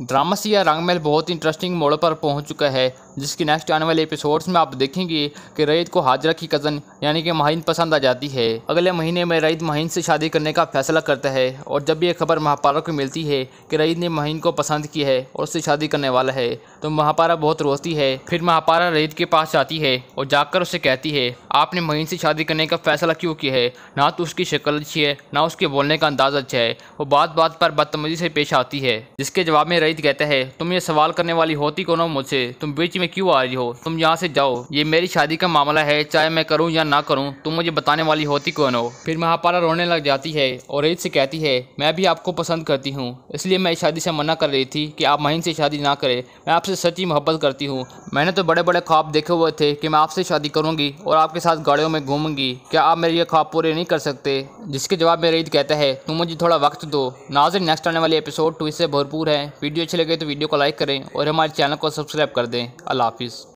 drama Siya महल बहुत ही interesting मोड़ पर पहुंच चुका है जिसकी नेक्स्ट आने वाले एपिसोड्स में आप देखेंगे कि रईद को हाजरा की कज़न यानी कि माहिन पसंद आ जाती है अगले महीने में रईद माहिन से शादी करने का फैसला करता है और जब भी यह खबर महापारा को मिलती है कि रईद ने माहिन को पसंद की है और उससे शादी करने वाला है तो महापारा बहुत रोती है फिर महापारा रईद के पास आती है और जाकर उसे कहती है आपने माहिन से शादी करने का फैसला क्यों किया है ना तो उसकी शक्ल अच्छी है ना उसके बोलने का अंदाज़ अच्छा है वो बात बात पर बदतमीजी से पेश आती है जिसके जवाब में सईद कहता है तुम ये सवाल करने वाली होती कौन हो मुझसे तुम बीच में क्यों आ रही हो तुम यहाँ से जाओ ये मेरी शादी का मामला है चाहे मैं करूँ या ना करूँ तुम मुझे बताने वाली होती कौन हो फिर महापारा रोने लग जाती है और ईद से कहती है मैं भी आपको पसंद करती हूँ इसलिए मैं इस शादी से मना कर रही थी कि आप महीन से शादी ना करें मैं आपसे सच्ची मोहब्बत करती हूँ मैंने तो बड़े बड़े ख्वाब देखे हुए थे कि मैं आपसे शादी करूँगी और आपके साथ गाड़ियों में घूमूंगी क्या आप मेरे ये ख्वाब पूरे नहीं कर सकते जिसके जवाब में ईद कहता है तुम मुझे थोड़ा वक्त दो नाजिर नेक्स्ट आने वाले एपिसोड टू इससे भरपूर है वीडियो वीडियो अच्छी लगे तो वीडियो को लाइक करें और हमारे चैनल को सब्सक्राइब कर दें अल्लाह हाफिज़